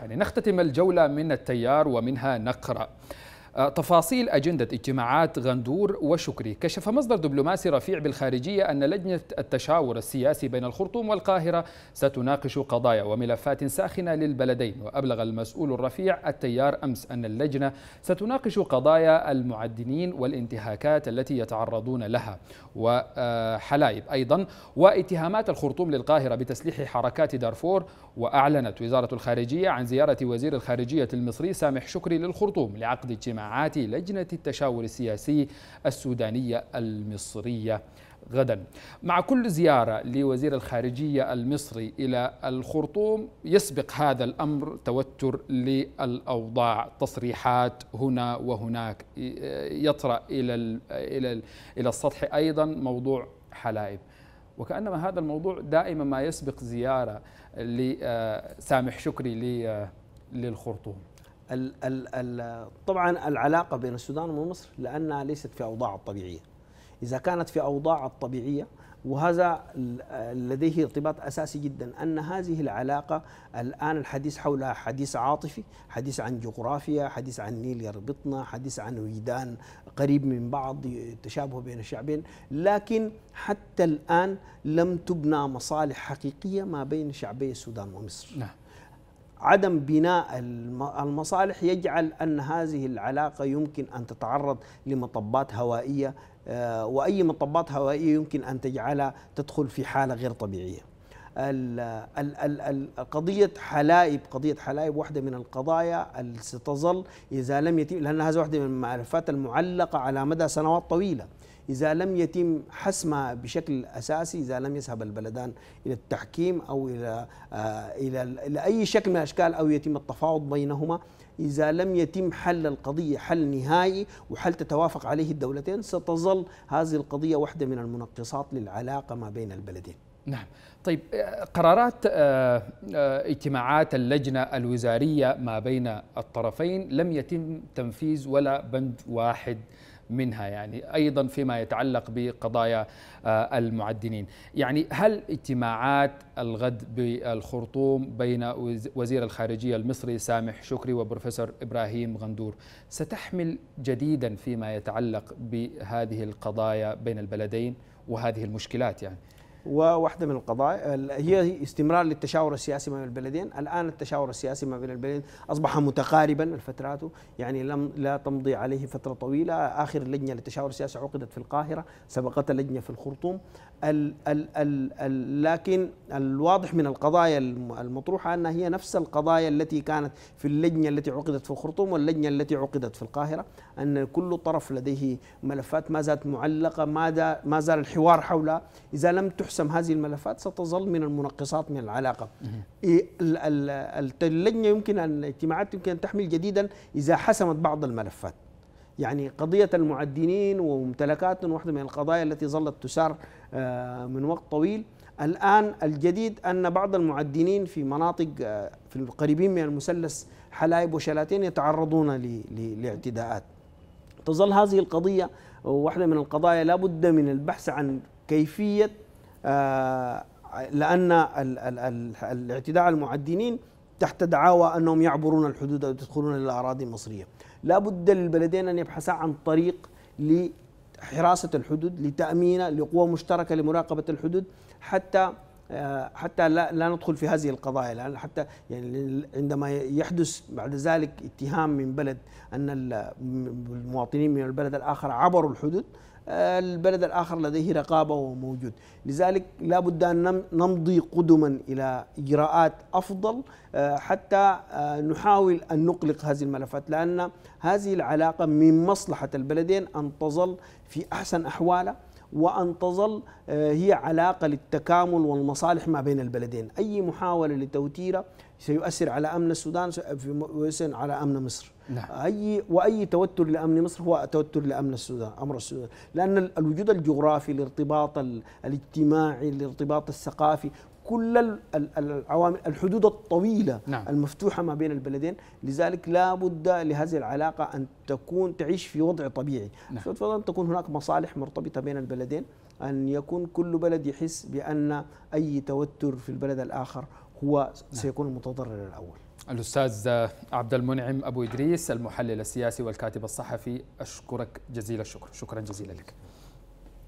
يعني نختتم الجولة من التيار ومنها نقرأ آه، تفاصيل أجندة اجتماعات غندور وشكري كشف مصدر دبلوماسي رفيع بالخارجية أن لجنة التشاور السياسي بين الخرطوم والقاهرة ستناقش قضايا وملفات ساخنة للبلدين وأبلغ المسؤول الرفيع التيار أمس أن اللجنة ستناقش قضايا المعدنين والانتهاكات التي يتعرضون لها وحلايب أيضا واتهامات الخرطوم للقاهرة بتسليح حركات دارفور وأعلنت وزارة الخارجية عن زيارة وزير الخارجية المصري سامح شكري للخرطوم لعقد اجتماع اجتماعات لجنة التشاور السياسي السودانية المصرية غدا مع كل زيارة لوزير الخارجية المصري إلى الخرطوم يسبق هذا الأمر توتر للأوضاع تصريحات هنا وهناك يطرأ إلى, إلى, إلى السطح أيضا موضوع حلائب وكأنما هذا الموضوع دائما ما يسبق زيارة لسامح آه، شكري آه، للخرطوم ال ال الـ طبعا العلاقه بين السودان ومصر لانها ليست في اوضاع الطبيعيه اذا كانت في اوضاع الطبيعيه وهذا لديه ارتباط اساسي جدا ان هذه العلاقه الان الحديث حولها حديث عاطفي، حديث عن جغرافيا، حديث عن نيل يربطنا، حديث عن وجدان قريب من بعض تشابه بين الشعبين، لكن حتى الان لم تبنى مصالح حقيقيه ما بين شعبي السودان ومصر. نعم. عدم بناء المصالح يجعل ان هذه العلاقه يمكن ان تتعرض لمطبات هوائيه آه، واي مطبات هوائيه يمكن ان تجعلها تدخل في حاله غير طبيعيه قضية حلايب قضية حلايب واحدة من القضايا اللي ستظل إذا لم يتم لأن هذا واحدة من المعرفات المعلقة على مدى سنوات طويلة إذا لم يتم حسمها بشكل أساسي إذا لم يذهب البلدان إلى التحكيم أو إلى آه، إلى, إلى أي شكل من الأشكال أو يتم التفاوض بينهما إذا لم يتم حل القضية حل نهائي وحل تتوافق عليه الدولتين ستظل هذه القضية واحدة من المنقصات للعلاقة ما بين البلدين نعم طيب قرارات آه، آه، اجتماعات اللجنة الوزارية ما بين الطرفين لم يتم تنفيذ ولا بند واحد منها يعني أيضا فيما يتعلق بقضايا آه، المعدنين يعني هل اجتماعات الغد بالخرطوم بين وزير الخارجية المصري سامح شكري وبروفيسور إبراهيم غندور ستحمل جديدا فيما يتعلق بهذه القضايا بين البلدين وهذه المشكلات يعني وواحده من القضايا هي استمرار للتشاور السياسي ما بين البلدين الان التشاور السياسي ما بين البلدين اصبح متقاربا الفترات يعني لم لا تمضي عليه فتره طويله اخر لجنه للتشاور السياسي عقدت في القاهره سبقت لجنه في الخرطوم ال ال ال الـ لكن الواضح من القضايا المطروحه انها هي نفس القضايا التي كانت في اللجنه التي عقدت في الخرطوم واللجنه التي عقدت في القاهره ان كل طرف لديه ملفات ما زالت معلقه ما, ما زال الحوار حولها اذا لم تحسن تحسم هذه الملفات ستظل من المنقصات من العلاقة اللجنة يمكن أن الاجتماعات يمكن أن تحمل جديدا إذا حسمت بعض الملفات يعني قضية المعدنين وممتلكات واحدة من القضايا التي ظلت تسار آه، من وقت طويل الآن الجديد أن بعض المعدنين في مناطق آه، في القريبين من المثلث حلايب وشلاتين يتعرضون لاعتداءات تظل هذه القضية واحدة من القضايا لابد من البحث عن كيفية آه، لأن الاعتداء على المعدنين تحت دعاوى أنهم يعبرون الحدود أو يدخلون إلى الأراضي المصرية لا بد للبلدين أن يبحثا عن طريق لحراسة الحدود لتأمينها لقوة مشتركة لمراقبة الحدود حتى آه، حتى لا, لا ندخل في هذه القضايا لأن حتى يعني عندما يحدث بعد ذلك اتهام من بلد أن المواطنين من البلد الآخر عبروا الحدود آه، البلد الآخر لديه رقابة وموجود لذلك لا بد أن نمضي قدما إلى إجراءات أفضل آه، حتى نحاول أن نقلق هذه الملفات لأن هذه العلاقة من مصلحة البلدين أن تظل في أحسن أحوالها وأن تظل آه، هي علاقة للتكامل والمصالح ما بين البلدين أي محاولة لتوتيرة سيؤثر على أمن السودان ويؤثر على أمن مصر نعم. أي وأي توتر لأمن مصر هو توتر لأمن السودان أمر السودان لأن الوجود الجغرافي الارتباط الاجتماعي الارتباط الثقافي كل العوامل الحدود الطويلة نعم. المفتوحة ما بين البلدين لذلك لا بد لهذه العلاقة أن تكون تعيش في وضع طبيعي نعم. فضلا تكون هناك مصالح مرتبطة بين البلدين أن يكون كل بلد يحس بأن أي توتر في البلد الآخر هو نعم. سيكون المتضرر الأول الأستاذ عبد المنعم أبو إدريس المحلل السياسي والكاتب الصحفي أشكرك جزيل الشكر شكرا جزيلا لك